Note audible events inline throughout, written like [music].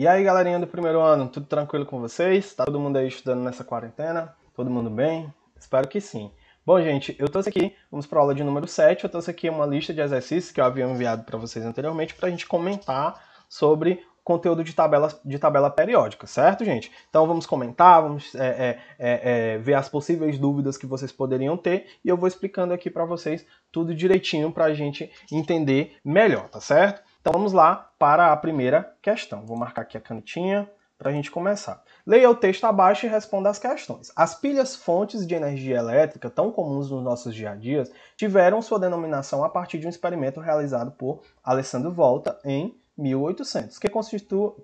E aí, galerinha do primeiro ano, tudo tranquilo com vocês? Tá todo mundo aí estudando nessa quarentena? Todo mundo bem? Espero que sim. Bom, gente, eu trouxe aqui, vamos para a aula de número 7, eu trouxe aqui uma lista de exercícios que eu havia enviado para vocês anteriormente para a gente comentar sobre conteúdo de tabela, de tabela periódica, certo, gente? Então vamos comentar, vamos é, é, é, é ver as possíveis dúvidas que vocês poderiam ter e eu vou explicando aqui para vocês tudo direitinho para a gente entender melhor, tá certo? Então vamos lá para a primeira questão. Vou marcar aqui a canetinha para a gente começar. Leia o texto abaixo e responda as questões. As pilhas fontes de energia elétrica, tão comuns nos nossos dia a dias, tiveram sua denominação a partir de um experimento realizado por Alessandro Volta em 1800, que,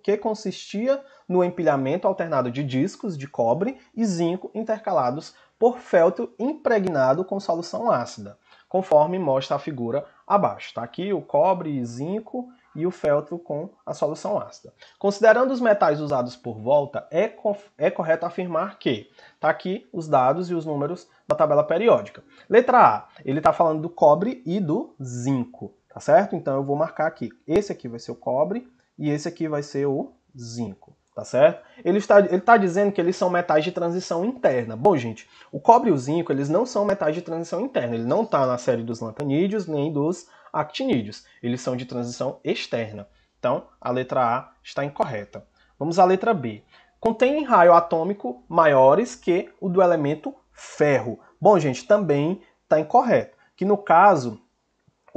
que consistia no empilhamento alternado de discos de cobre e zinco intercalados por feltro impregnado com solução ácida conforme mostra a figura abaixo. Tá aqui o cobre, zinco e o feltro com a solução ácida. Considerando os metais usados por volta, é, co é correto afirmar que está aqui os dados e os números da tabela periódica. Letra A, ele está falando do cobre e do zinco, tá certo? Então eu vou marcar aqui. Esse aqui vai ser o cobre e esse aqui vai ser o zinco tá certo? Ele está, ele está dizendo que eles são metais de transição interna. Bom, gente, o cobre e o zinco, eles não são metais de transição interna. Ele não está na série dos lantanídeos nem dos actinídeos. Eles são de transição externa. Então, a letra A está incorreta. Vamos à letra B. Contém raio atômico maiores que o do elemento ferro. Bom, gente, também está incorreto. Que no caso,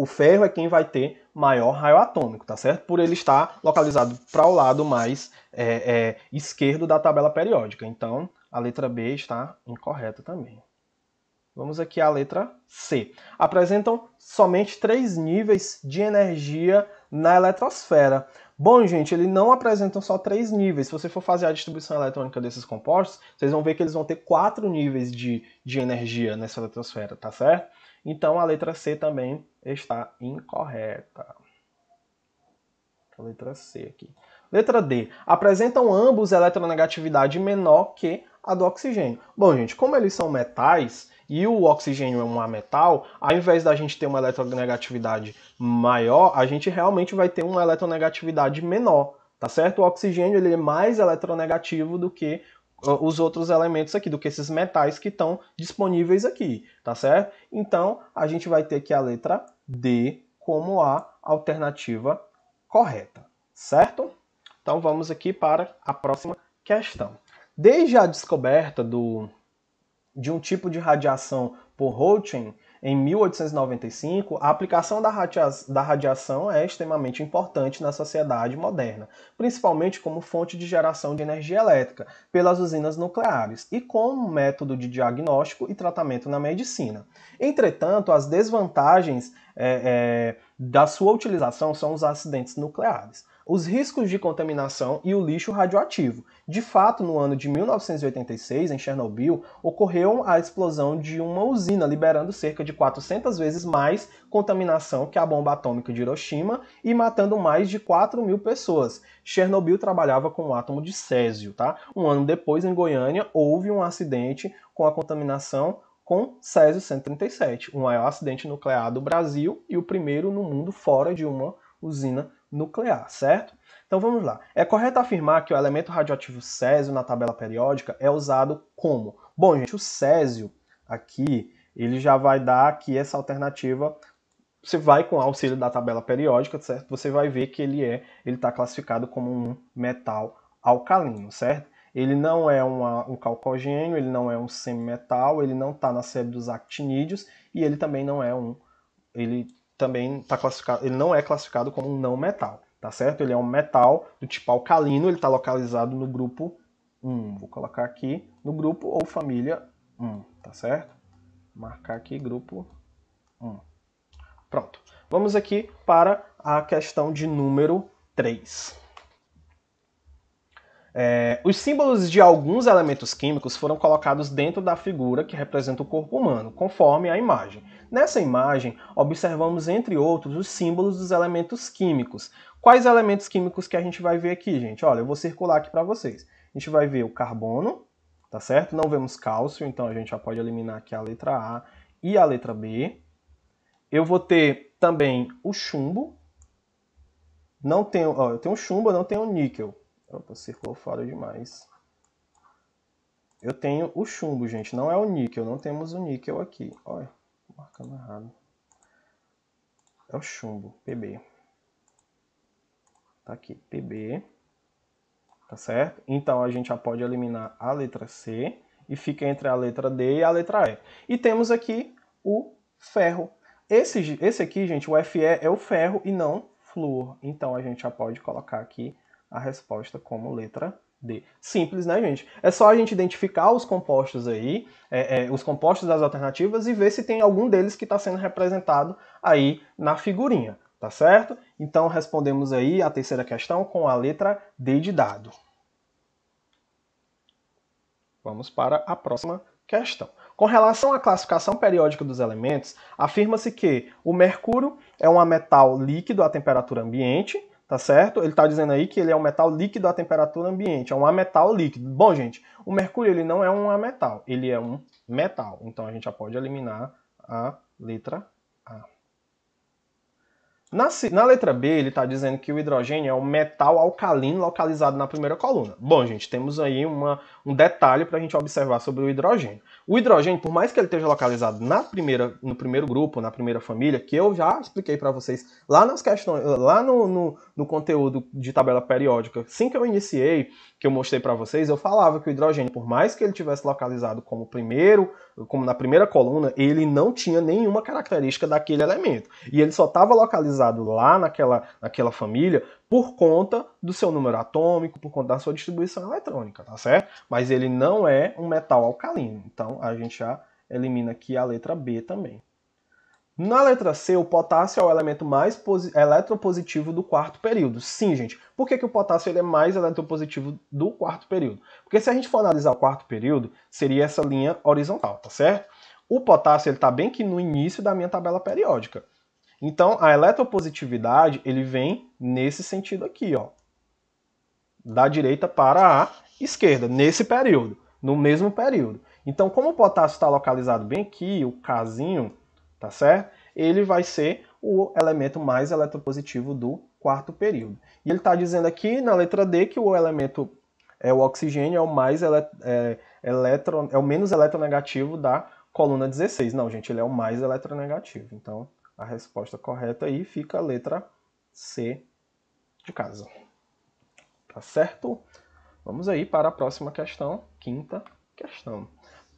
o ferro é quem vai ter maior raio atômico, tá certo? Por ele estar localizado para o lado mais é, é, esquerdo da tabela periódica. Então, a letra B está incorreta também. Vamos aqui à letra C. Apresentam somente três níveis de energia na eletrosfera. Bom, gente, eles não apresentam só três níveis. Se você for fazer a distribuição eletrônica desses compostos, vocês vão ver que eles vão ter quatro níveis de, de energia nessa eletrosfera, tá certo? Então a letra C também está incorreta. A letra C aqui. Letra D. Apresentam ambos eletronegatividade menor que a do oxigênio. Bom, gente, como eles são metais e o oxigênio é um metal, ao invés da gente ter uma eletronegatividade maior, a gente realmente vai ter uma eletronegatividade menor, tá certo? O oxigênio ele é mais eletronegativo do que os outros elementos aqui, do que esses metais que estão disponíveis aqui, tá certo? Então, a gente vai ter aqui a letra D como a alternativa correta, certo? Então, vamos aqui para a próxima questão. Desde a descoberta do, de um tipo de radiação por Roentgen, em 1895, a aplicação da, radia da radiação é extremamente importante na sociedade moderna, principalmente como fonte de geração de energia elétrica pelas usinas nucleares e como método de diagnóstico e tratamento na medicina. Entretanto, as desvantagens é, é, da sua utilização são os acidentes nucleares os riscos de contaminação e o lixo radioativo. De fato, no ano de 1986, em Chernobyl, ocorreu a explosão de uma usina, liberando cerca de 400 vezes mais contaminação que a bomba atômica de Hiroshima e matando mais de 4 mil pessoas. Chernobyl trabalhava com o átomo de césio. Tá? Um ano depois, em Goiânia, houve um acidente com a contaminação com Césio 137, o maior acidente nuclear do Brasil e o primeiro no mundo fora de uma usina nuclear, certo? Então vamos lá. É correto afirmar que o elemento radioativo césio na tabela periódica é usado como? Bom, gente, o césio aqui, ele já vai dar aqui essa alternativa. Você vai com o auxílio da tabela periódica, certo? Você vai ver que ele é, ele está classificado como um metal alcalino, certo? Ele não é uma, um calcogênio, ele não é um semimetal, ele não está na série dos actinídeos e ele também não é um, ele também está classificado, ele não é classificado como um não metal, tá certo? Ele é um metal do tipo alcalino, ele está localizado no grupo 1. Vou colocar aqui no grupo ou família 1, tá certo? Marcar aqui grupo 1. Pronto. Vamos aqui para a questão de número 3. É, os símbolos de alguns elementos químicos foram colocados dentro da figura que representa o corpo humano, conforme a imagem. Nessa imagem, observamos, entre outros, os símbolos dos elementos químicos. Quais elementos químicos que a gente vai ver aqui, gente? Olha, eu vou circular aqui para vocês. A gente vai ver o carbono, tá certo? Não vemos cálcio, então a gente já pode eliminar aqui a letra A e a letra B. Eu vou ter também o chumbo. Não tenho, ó, eu tenho chumbo, eu não tenho níquel. Opa, é circulou fora demais. Eu tenho o chumbo, gente. Não é o níquel. Não temos o níquel aqui. Olha, marcando errado. É o chumbo, PB. Tá aqui, PB. Tá certo? Então, a gente já pode eliminar a letra C. E fica entre a letra D e a letra E. E temos aqui o ferro. Esse, esse aqui, gente, o FE é o ferro e não flúor. Então, a gente já pode colocar aqui a resposta como letra D. Simples, né, gente? É só a gente identificar os compostos aí, é, é, os compostos das alternativas e ver se tem algum deles que está sendo representado aí na figurinha, tá certo? Então respondemos aí a terceira questão com a letra D de dado. Vamos para a próxima questão. Com relação à classificação periódica dos elementos, afirma-se que o mercúrio é um metal líquido à temperatura ambiente, tá certo? Ele está dizendo aí que ele é um metal líquido à temperatura ambiente, é um ametal líquido. Bom, gente, o mercúrio ele não é um ametal, ele é um metal. Então a gente já pode eliminar a letra A. Na, na letra B, ele está dizendo que o hidrogênio é um metal alcalino localizado na primeira coluna. Bom, gente, temos aí uma, um detalhe para a gente observar sobre o hidrogênio. O hidrogênio, por mais que ele esteja localizado na primeira, no primeiro grupo, na primeira família, que eu já expliquei para vocês lá nas questões, lá no, no, no conteúdo de tabela periódica, assim que eu iniciei, que eu mostrei para vocês, eu falava que o hidrogênio, por mais que ele tivesse localizado como primeiro, como na primeira coluna, ele não tinha nenhuma característica daquele elemento. E ele só estava localizado lá naquela, naquela família por conta do seu número atômico, por conta da sua distribuição eletrônica, tá certo? Mas ele não é um metal alcalino. Então a gente já elimina aqui a letra B também. Na letra C, o potássio é o elemento mais eletropositivo do quarto período. Sim, gente. Por que, que o potássio ele é mais eletropositivo do quarto período? Porque se a gente for analisar o quarto período, seria essa linha horizontal, tá certo? O potássio está bem que no início da minha tabela periódica. Então, a eletropositividade ele vem nesse sentido aqui, ó. Da direita para a esquerda, nesse período, no mesmo período. Então, como o potássio está localizado bem aqui, o casinho, tá certo? Ele vai ser o elemento mais eletropositivo do quarto período. E ele está dizendo aqui na letra D que o elemento é o oxigênio é o mais ele, é, eletro, é o menos eletronegativo da coluna 16. Não, gente, ele é o mais eletronegativo. Então, a resposta correta aí fica a letra C de casa. Tá certo? Vamos aí para a próxima questão, quinta questão.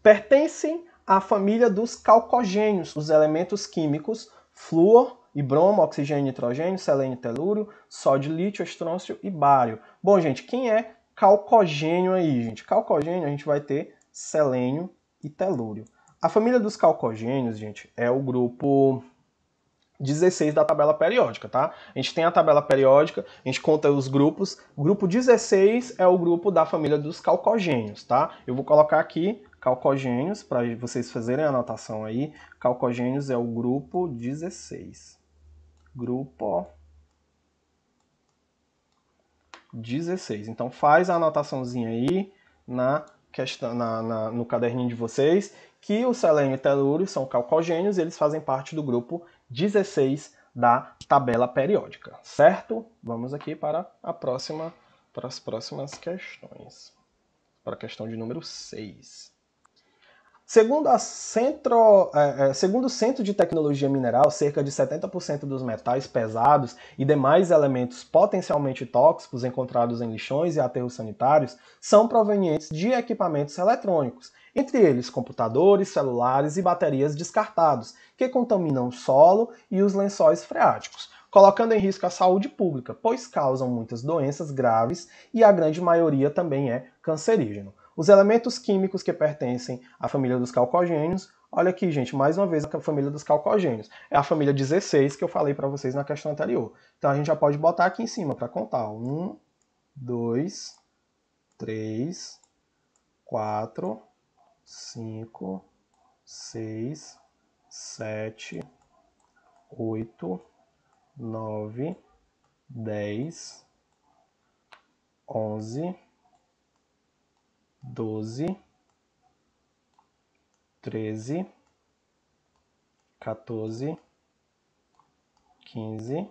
Pertencem a família dos calcogênios, os elementos químicos flúor e bromo, oxigênio, nitrogênio, selênio, telúrio, sódio, lítio, estrôncio e bário. Bom, gente, quem é calcogênio aí, gente? Calcogênio a gente vai ter selênio e telúrio. A família dos calcogênios, gente, é o grupo 16 da tabela periódica, tá? A gente tem a tabela periódica, a gente conta os grupos. O grupo 16 é o grupo da família dos calcogênios, tá? Eu vou colocar aqui Calcogênios, para vocês fazerem a anotação aí, calcogênios é o grupo 16. Grupo 16. Então faz a anotaçãozinha aí na questão, na, na, no caderninho de vocês que o selênio e o telúrio são calcogênios e eles fazem parte do grupo 16 da tabela periódica, certo? Vamos aqui para a próxima para as próximas questões. Para a questão de número 6. Segundo, centro, é, é, segundo o Centro de Tecnologia Mineral, cerca de 70% dos metais pesados e demais elementos potencialmente tóxicos encontrados em lixões e aterros sanitários são provenientes de equipamentos eletrônicos, entre eles computadores, celulares e baterias descartados, que contaminam o solo e os lençóis freáticos, colocando em risco a saúde pública, pois causam muitas doenças graves e a grande maioria também é cancerígeno. Os elementos químicos que pertencem à família dos calcogênios, olha aqui, gente, mais uma vez a família dos calcogênios. É a família 16 que eu falei para vocês na questão anterior. Então a gente já pode botar aqui em cima para contar. 1, 2, 3, 4, 5, 6, 7, 8, 9, 10, 11, doze, treze, quatorze, quinze,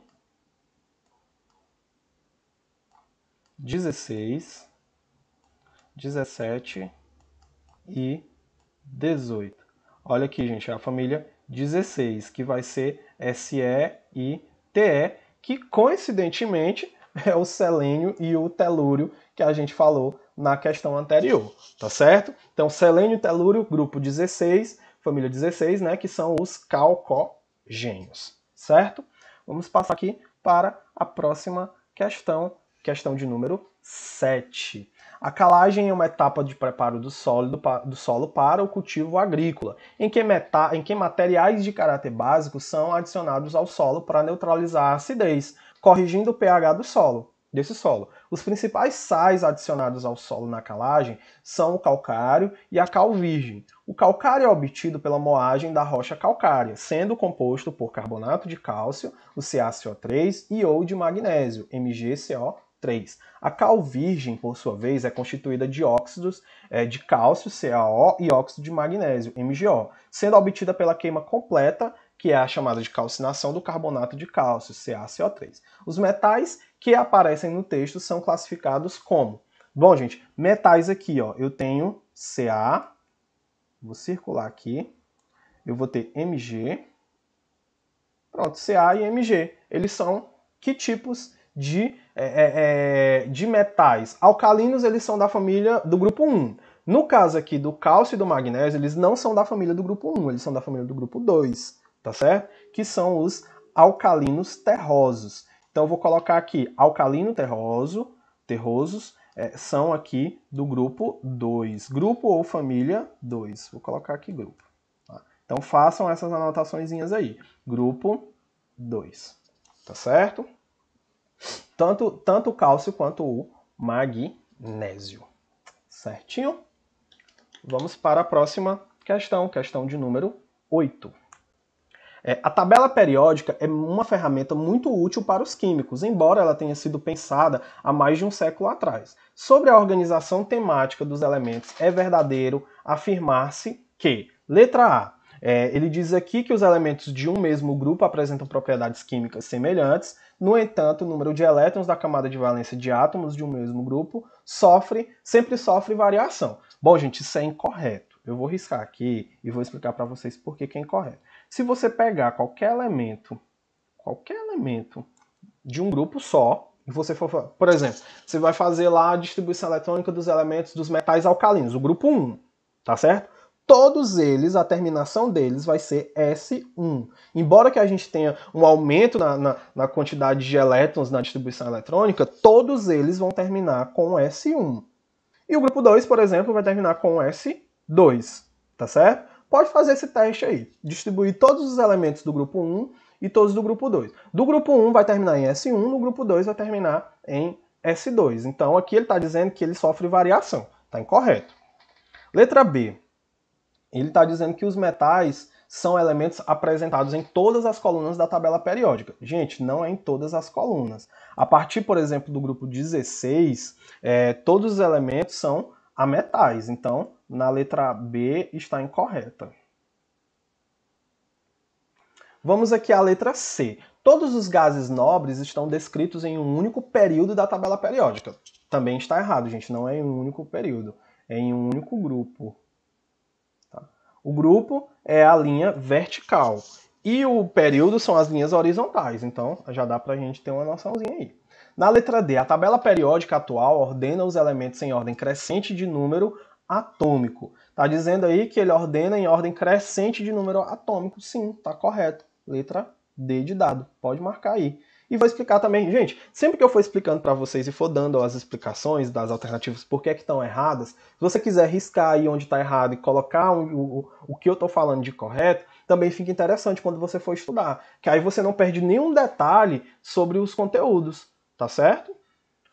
dezesseis, dezessete e dezoito. Olha aqui, gente, a família dezesseis que vai ser SE e TE, que coincidentemente [laughs] é o selênio e o telúrio que a gente falou na questão anterior, tá certo? Então, selênio e telúrio, grupo 16, família 16, né, que são os calcogênios, certo? Vamos passar aqui para a próxima questão, questão de número 7. A calagem é uma etapa de preparo do, sólido, do solo para o cultivo agrícola, em que, meta, em que materiais de caráter básico são adicionados ao solo para neutralizar a acidez, corrigindo o pH do solo desse solo. Os principais sais adicionados ao solo na calagem são o calcário e a cal virgem. O calcário é obtido pela moagem da rocha calcária, sendo composto por carbonato de cálcio, o CaCO3, e ou de magnésio, MgCO3. A cal virgem, por sua vez, é constituída de óxidos é, de cálcio, CaO, e óxido de magnésio, MgO, sendo obtida pela queima completa que é a chamada de calcinação do carbonato de cálcio, CaCO3. Os metais que aparecem no texto são classificados como. Bom, gente, metais aqui, ó, eu tenho Ca, vou circular aqui, eu vou ter Mg, pronto, Ca e Mg, eles são que tipos de, é, é, é, de metais? Alcalinos, eles são da família do grupo 1. No caso aqui do cálcio e do magnésio, eles não são da família do grupo 1, eles são da família do grupo 2, tá certo? Que são os alcalinos terrosos. Então eu vou colocar aqui alcalino terroso, terrosos, é, são aqui do grupo 2. Grupo ou família 2. Vou colocar aqui grupo. Tá? Então façam essas anotações aí. Grupo 2. Tá certo? Tanto, tanto o cálcio quanto o magnésio. Certinho? Vamos para a próxima questão, questão de número 8. É, a tabela periódica é uma ferramenta muito útil para os químicos, embora ela tenha sido pensada há mais de um século atrás. Sobre a organização temática dos elementos, é verdadeiro afirmar-se que, letra A, é, ele diz aqui que os elementos de um mesmo grupo apresentam propriedades químicas semelhantes, no entanto, o número de elétrons da camada de valência de átomos de um mesmo grupo sofre, sempre sofre variação. Bom, gente, isso é incorreto. Eu vou riscar aqui e vou explicar para vocês por que, que é incorreto. Se você pegar qualquer elemento, qualquer elemento de um grupo só, e você for, por exemplo, você vai fazer lá a distribuição eletrônica dos elementos dos metais alcalinos, o grupo 1, tá certo? todos eles, a terminação deles vai ser S1. Embora que a gente tenha um aumento na, na, na, quantidade de elétrons na distribuição eletrônica, todos eles vão terminar com S1. E o grupo 2, por exemplo, vai terminar com S2, tá certo? pode fazer esse teste aí. Distribuir todos os elementos do grupo 1 e todos do grupo 2. Do grupo 1 vai terminar em S1, no grupo 2 vai terminar em S2. Então aqui ele está dizendo que ele sofre variação. Está incorreto. Letra B. Ele está dizendo que os metais são elementos apresentados em todas as colunas da tabela periódica. Gente, não é em todas as colunas. A partir, por exemplo, do grupo 16, é, eh, todos os elementos são a metais. Então, na letra B está incorreta. Vamos aqui à letra C. Todos os gases nobres estão descritos em um único período da tabela periódica. Também está errado, gente. Não é em um único período. É em um único grupo. Tá? O grupo é a linha vertical. E o período são as linhas horizontais. Então, já dá para a gente ter uma noçãozinha aí. Na letra D, a tabela periódica atual ordena os elementos em ordem crescente de número atômico. Está dizendo aí que ele ordena em ordem crescente de número atômico. Sim, está correto. Letra D de dado. Pode marcar aí. E vou explicar também, gente, sempre que eu for explicando para vocês e for dando as explicações das alternativas por que é estão erradas, se você quiser riscar aí onde está errado e colocar o, o que eu estou falando de correto, também fica interessante quando você for estudar, que aí você não perde nenhum detalhe sobre os conteúdos. Tá certo?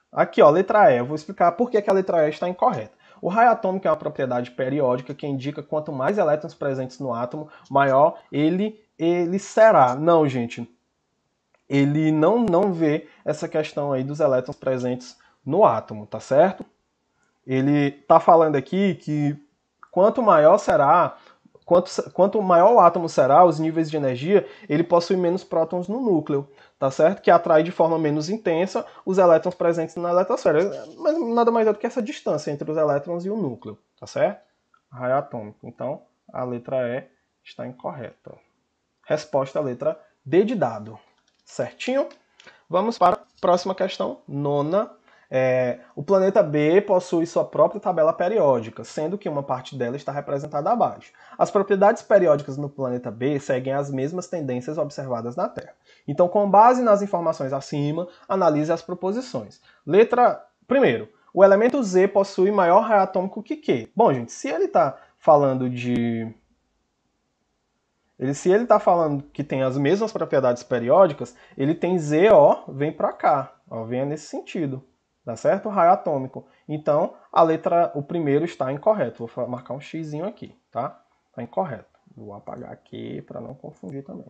Aqui, ó, letra E. Eu vou explicar por que, que a letra E está incorreta. O raio atômico é uma propriedade periódica que indica quanto mais elétrons presentes no átomo, maior ele, ele será. Não, gente. Ele não, não vê essa questão aí dos elétrons presentes no átomo, tá certo? Ele tá falando aqui que quanto maior será, quanto, quanto maior o átomo será, os níveis de energia, ele possui menos prótons no núcleo tá certo? Que atrai de forma menos intensa os elétrons presentes na eletrosfera. Mas nada mais é do que essa distância entre os elétrons e o núcleo, tá certo? Raio atômico. Então, a letra E está incorreta. Resposta, letra D de dado. Certinho? Vamos para a próxima questão, nona. É, o planeta B possui sua própria tabela periódica, sendo que uma parte dela está representada abaixo. As propriedades periódicas no planeta B seguem as mesmas tendências observadas na Terra. Então, com base nas informações acima, analise as proposições. Letra primeiro, o elemento Z possui maior raio atômico que Q. Bom, gente, se ele está falando de ele, se ele está falando que tem as mesmas propriedades periódicas, ele tem Z, ó, vem para cá, ó, vem nesse sentido tá certo? Raio atômico. Então, a letra, o primeiro está incorreto. Vou marcar um x aqui, tá? Está incorreto. Vou apagar aqui para não confundir também.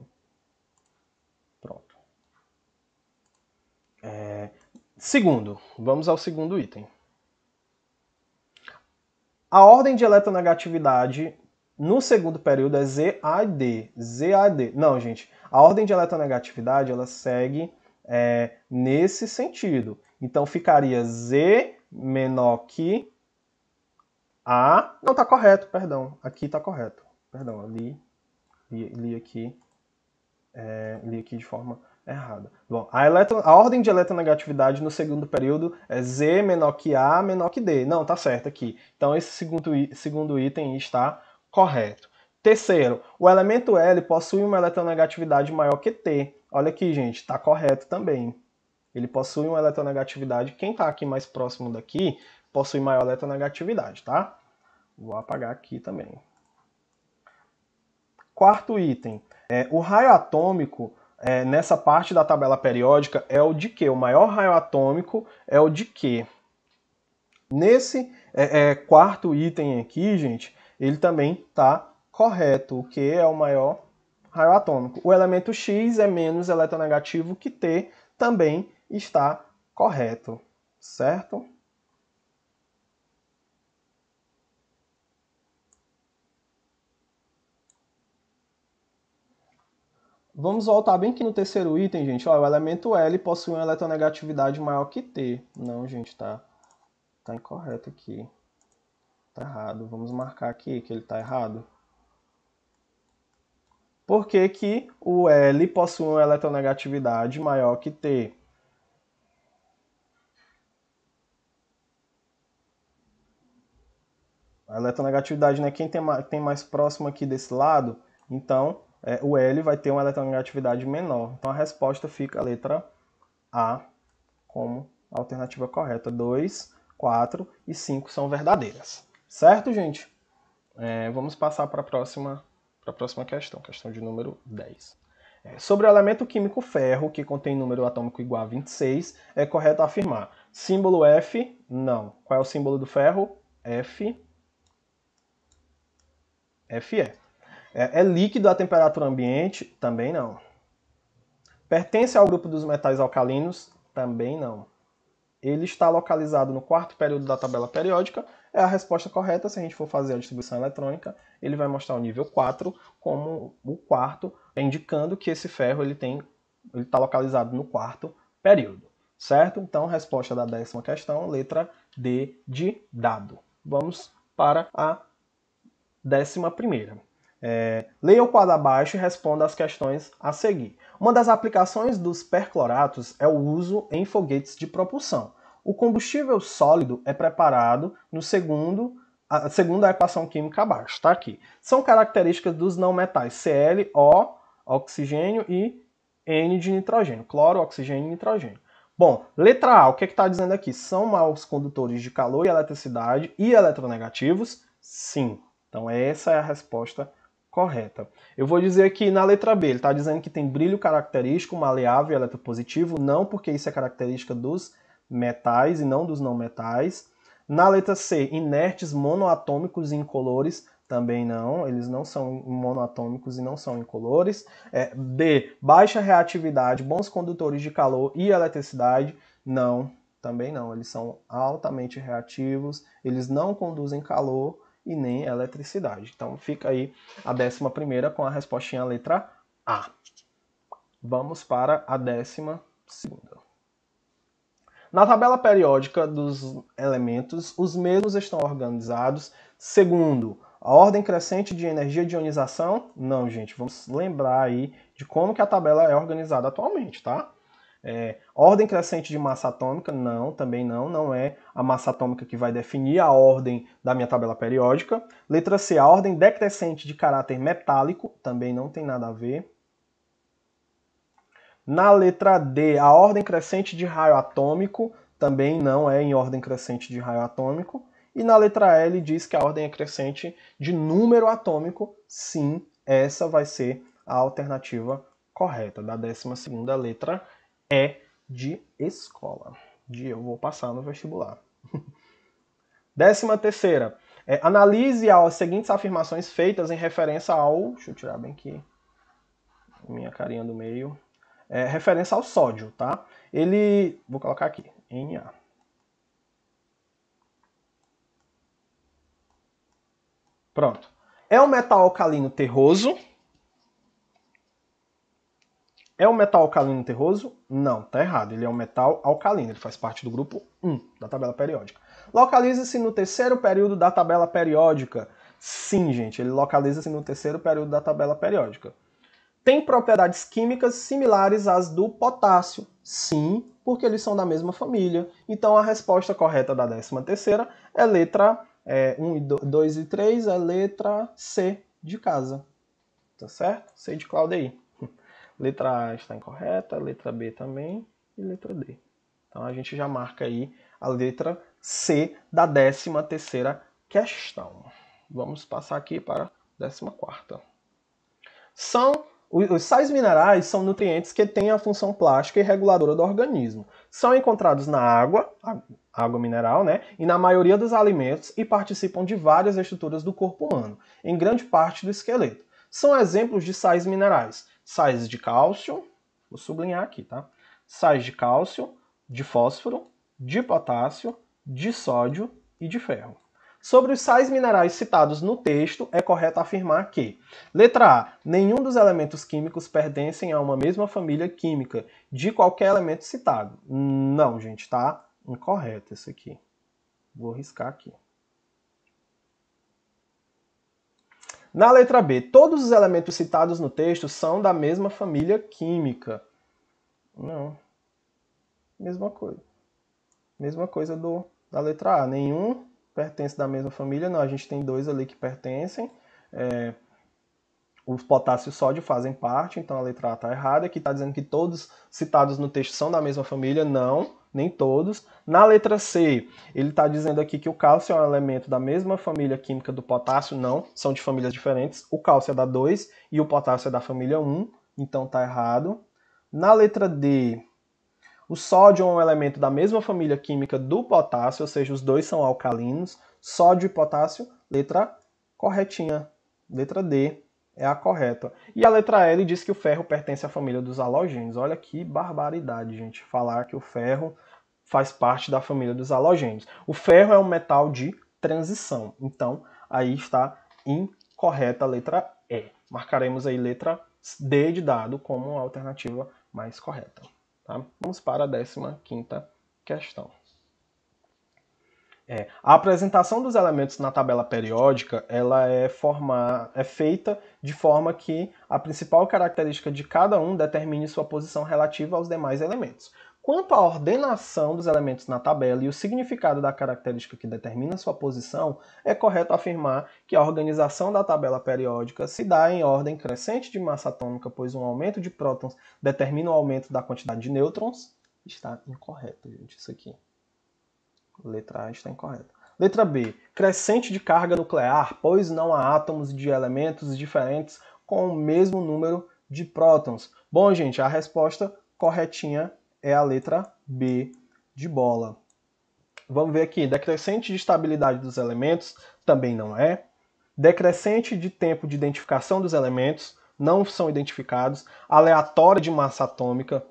Pronto. É... Segundo, vamos ao segundo item. A ordem de eletronegatividade no segundo período é ZAD. ZAD. Não, gente. A ordem de eletronegatividade ela segue é, nesse sentido. Então ficaria Z menor que A. Não, está correto, perdão. Aqui está correto. Perdão, ali. li, li, li aqui, é, li aqui de forma errada. Bom, a, eletro, a ordem de eletronegatividade no segundo período é Z menor que A menor que D. Não, tá certo aqui. Então esse segundo, segundo item está correto. Terceiro, o elemento L possui uma eletronegatividade maior que T. Olha aqui, gente, está correto também. Ele possui uma eletronegatividade. Quem está aqui mais próximo daqui possui maior eletronegatividade, tá? Vou apagar aqui também. Quarto item. É, o raio atômico é, nessa parte da tabela periódica é o de quê? O maior raio atômico é o de quê? Nesse é, é quarto item aqui, gente, ele também está correto. O Q é o maior raio atômico. O elemento X é menos eletronegativo que T, também está correto, certo? Vamos voltar bem aqui no terceiro item, gente. Ó, o elemento L possui uma eletronegatividade maior que T. Não, gente, tá, tá incorreto aqui. Tá errado. Vamos marcar aqui que ele tá errado. Por que, que o L possui uma eletronegatividade maior que T? A eletronegatividade né, quem tem mais, tem mais próximo aqui desse lado, então é, o L vai ter uma eletronegatividade menor. Então a resposta fica a letra A como alternativa correta. 2, 4 e 5 são verdadeiras. Certo, gente? É, vamos passar para a próxima, a próxima questão, questão de número 10. É, sobre o elemento químico ferro, que contém número atômico igual a 26, é correto afirmar símbolo F, não. Qual é o símbolo do ferro? F é FE. É, é líquido à temperatura ambiente? Também não. Pertence ao grupo dos metais alcalinos? Também não. Ele está localizado no quarto período da tabela periódica. É a resposta correta. Se a gente for fazer a distribuição eletrônica, ele vai mostrar o nível 4 como o quarto, indicando que esse ferro ele tem, ele está localizado no quarto período. Certo? Então, resposta da décima questão, letra D de dado. Vamos para a décima primeira. É, leia o quadro abaixo e responda as questões a seguir. Uma das aplicações dos percloratos é o uso em foguetes de propulsão. O combustível sólido é preparado no segundo a, segunda equação química abaixo, está aqui. São características dos não metais Cl, O, oxigênio e N de nitrogênio, cloro, oxigênio e nitrogênio. Bom, letra A, o que é está dizendo aqui? São maus condutores de calor e eletricidade e eletronegativos? Sim. Então essa é a resposta correta. Eu vou dizer que na letra B, ele está dizendo que tem brilho característico, maleável e eletropositivo, não porque isso é característica dos metais e não dos não metais. Na letra C, inertes monoatômicos e incolores, também não, eles não são monoatômicos e não são incolores. É, D, baixa reatividade, bons condutores de calor e eletricidade, não, também não, eles são altamente reativos, eles não conduzem calor e nem eletricidade. Então fica aí a décima primeira com a respostinha letra A. Vamos para a décima segunda. Na tabela periódica dos elementos, os mesmos estão organizados segundo a ordem crescente de energia de ionização. Não, gente, vamos lembrar aí de como que a tabela é organizada atualmente, tá? É, ordem crescente de massa atômica? Não, também não. Não é a massa atômica que vai definir a ordem da minha tabela periódica. Letra C, a ordem decrescente de caráter metálico? Também não tem nada a ver. Na letra D, a ordem crescente de raio atômico? Também não é em ordem crescente de raio atômico. E na letra L diz que a ordem é crescente de número atômico. Sim, essa vai ser a alternativa correta da 12ª letra é de escola, de eu vou passar no vestibular. [laughs] Décima terceira, é, analise as seguintes afirmações feitas em referência ao, deixa eu tirar bem aqui minha carinha do meio, é, referência ao sódio, tá? Ele, vou colocar aqui, Na. Pronto. É um metal alcalino terroso, é um metal alcalino terroso? Não, tá errado. Ele é um metal alcalino, ele faz parte do grupo 1 da tabela periódica. Localiza-se no terceiro período da tabela periódica. Sim, gente, ele localiza-se no terceiro período da tabela periódica. Tem propriedades químicas similares às do potássio? Sim, porque eles são da mesma família. Então a resposta correta da décima terceira é letra é, 1 e 2 e 3 é letra C de casa. Tá certo? C de aí. Letra A está incorreta, letra B também e letra D. Então a gente já marca aí a letra C da 13 terceira questão. Vamos passar aqui para a 14 São os sais minerais são nutrientes que têm a função plástica e reguladora do organismo. São encontrados na água, água mineral, né, e na maioria dos alimentos e participam de várias estruturas do corpo humano, em grande parte do esqueleto. São exemplos de sais minerais sais de cálcio, vou sublinhar aqui, tá? Sais de cálcio, de fósforo, de potássio, de sódio e de ferro. Sobre os sais minerais citados no texto, é correto afirmar que, letra A, nenhum dos elementos químicos pertencem a uma mesma família química de qualquer elemento citado. Não, gente, tá incorreto esse aqui. Vou riscar aqui. Na letra B, todos os elementos citados no texto são da mesma família química. Não. Mesma coisa. Mesma coisa do da letra A. Nenhum pertence da mesma família. Não, a gente tem dois ali que pertencem. É, os potássio e o sódio fazem parte, então a letra A está errada. Aqui está dizendo que todos citados no texto são da mesma família. Não nem todos. Na letra C, ele está dizendo aqui que o cálcio é um elemento da mesma família química do potássio, não, são de famílias diferentes. O cálcio é da 2 e o potássio é da família 1, então está errado. Na letra D, o sódio é um elemento da mesma família química do potássio, ou seja, os dois são alcalinos. Sódio e potássio, letra corretinha, letra D é a correta. E a letra L diz que o ferro pertence à família dos halogênios. Olha que barbaridade, gente, falar que o ferro faz parte da família dos halogênios. O ferro é um metal de transição. Então, aí está incorreta a letra E. Marcaremos aí letra D de dado como a alternativa mais correta. Tá? Vamos para a 15 questão. É, a apresentação dos elementos na tabela periódica ela é, formar, é feita de forma que a principal característica de cada um determine sua posição relativa aos demais elementos. Quanto à ordenação dos elementos na tabela e o significado da característica que determina sua posição, é correto afirmar que a organização da tabela periódica se dá em ordem crescente de massa atômica, pois um aumento de prótons determina o aumento da quantidade de nêutrons. Está incorreto, gente, isso aqui. Letra A está incorreta. Letra B. Crescente de carga nuclear, pois não há átomos de elementos diferentes com o mesmo número de prótons. Bom, gente, a resposta corretinha é a letra B de bola. Vamos ver aqui. Decrescente de estabilidade dos elementos também não é. Decrescente de tempo de identificação dos elementos não são identificados. Aleatória de massa atômica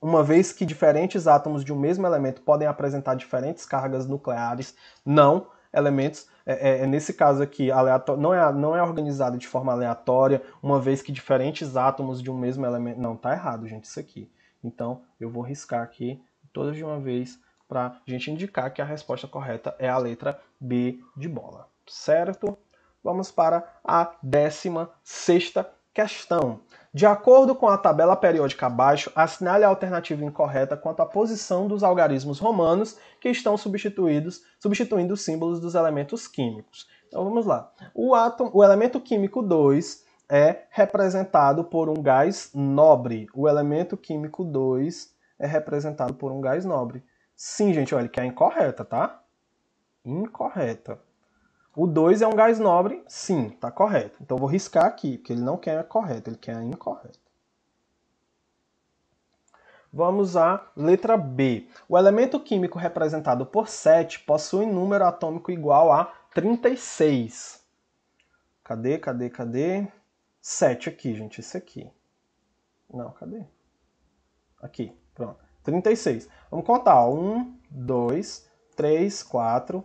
uma vez que diferentes átomos de um mesmo elemento podem apresentar diferentes cargas nucleares, não elementos. É, é, é nesse caso aqui, aleatório, não, é, não é organizado de forma aleatória, uma vez que diferentes átomos de um mesmo elemento. Não, tá errado, gente, isso aqui. Então, eu vou riscar aqui todas de uma vez para a gente indicar que a resposta correta é a letra B de bola, certo? Vamos para a décima sexta questão. De acordo com a tabela periódica abaixo, assinale a alternativa incorreta quanto à posição dos algarismos romanos que estão substituídos, substituindo os símbolos dos elementos químicos. Então vamos lá. O, átomo, o elemento químico 2 é representado por um gás nobre. O elemento químico 2 é representado por um gás nobre. Sim, gente, olha, que é incorreta, tá? Incorreta. O 2 é um gás nobre, sim, está correto. Então vou riscar aqui, porque ele não quer a correta, ele quer a incorreta. Vamos à letra B. O elemento químico representado por 7 possui número atômico igual a 36. Cadê, cadê, cadê? 7 aqui, gente, esse aqui. Não, cadê? Aqui, pronto. 36. Vamos contar. 1, 2, 3, 4,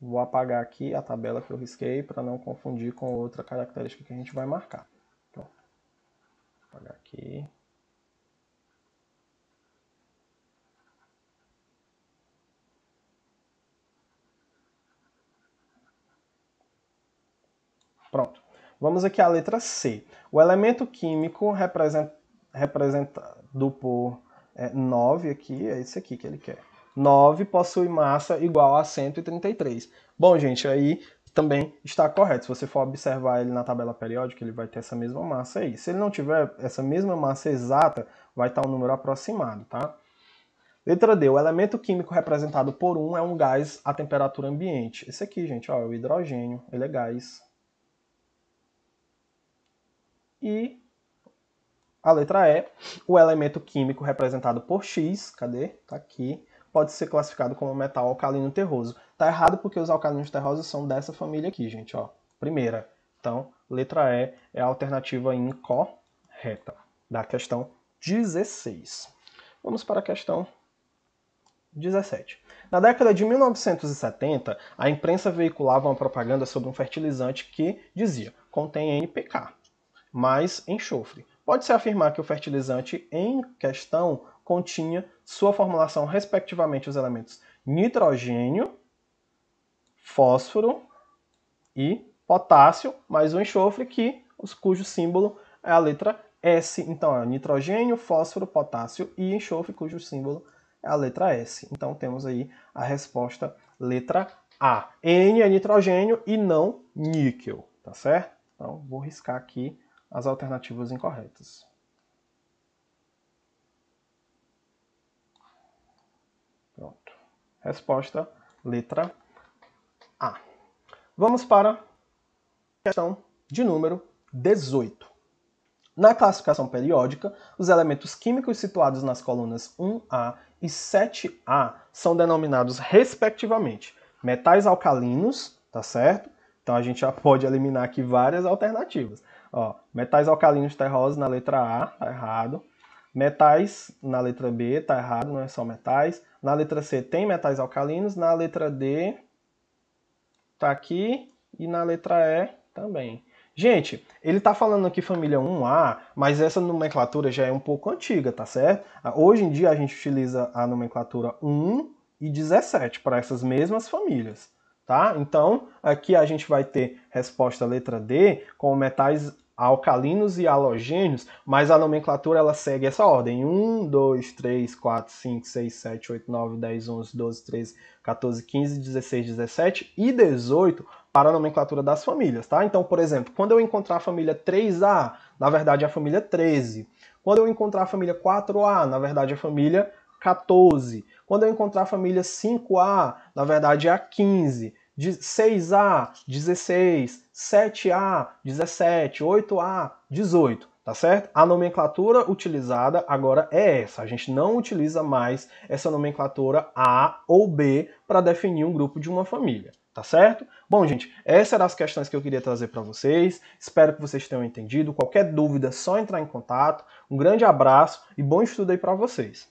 Vou apagar aqui a tabela que eu risquei para não confundir com outra característica que a gente vai marcar. Pronto. apagar aqui. Pronto. Vamos aqui à letra C. O elemento químico representado por é, 9 aqui é esse aqui que ele quer. 9 possui massa igual a 133. Bom, gente, aí também está correto. Se você for observar ele na tabela periódica, ele vai ter essa mesma massa aí. Se ele não tiver essa mesma massa exata, vai estar um número aproximado, tá? Letra D, o elemento químico representado por 1 é um gás à temperatura ambiente. Esse aqui, gente, ó, é o hidrogênio, ele é gás. E a letra E, o elemento químico representado por X, cadê? Tá aqui, pode ser classificado como metal alcalino terroso. Tá errado porque os alcalinos terrosos são dessa família aqui, gente, ó. Primeira. Então, letra E é a alternativa incorreta da questão 16. Vamos para a questão 17. Na década de 1970, a imprensa veiculava uma propaganda sobre um fertilizante que dizia: contém NPK, mais enxofre. Pode-se afirmar que o fertilizante em questão continha sua formulação, respectivamente, os elementos nitrogênio, fósforo e potássio, mais o um enxofre, que, cujo símbolo é a letra S. Então, é nitrogênio, fósforo, potássio e enxofre, cujo símbolo é a letra S. Então, temos aí a resposta letra A. N é nitrogênio e não níquel, tá certo? Então, vou riscar aqui as alternativas incorretas. Resposta, letra A. Vamos para a questão de número 18. Na classificação periódica, os elementos químicos situados nas colunas 1A e 7A são denominados respectivamente metais alcalinos, tá certo? Então a gente já pode eliminar aqui várias alternativas. Ó, metais alcalinos terrosos na letra A, tá errado. Metais, na letra B, tá errado, não é só metais. Na letra C tem metais alcalinos, na letra D tá aqui e na letra E também. Gente, ele está falando aqui família 1A, mas essa nomenclatura já é um pouco antiga, tá certo? Ah, hoje em dia a gente utiliza a nomenclatura 1 e 17 para essas mesmas famílias, tá? Então, aqui a gente vai ter resposta letra D com metais alcalinos e halogênios, mas a nomenclatura ela segue essa ordem: 1, 2, 3, 4, 5, 6, 7, 8, 9, 10, 11, 12, 13, 14, 15, 16, 17 e 18 para a nomenclatura das famílias, tá? Então, por exemplo, quando eu encontrar a família 3A, na verdade é a família 13. Quando eu encontrar a família 4A, na verdade é a família 14. Quando eu encontrar a família 5A, na verdade é a 15. 6A, 16, 7A, 17, 8A, 18, tá certo? A nomenclatura utilizada agora é essa. A gente não utiliza mais essa nomenclatura A ou B para definir um grupo de uma família, tá certo? Bom, gente, essas eram as questões que eu queria trazer para vocês. Espero que vocês tenham entendido. Qualquer dúvida, é só entrar em contato. Um grande abraço e bom estudo aí para vocês.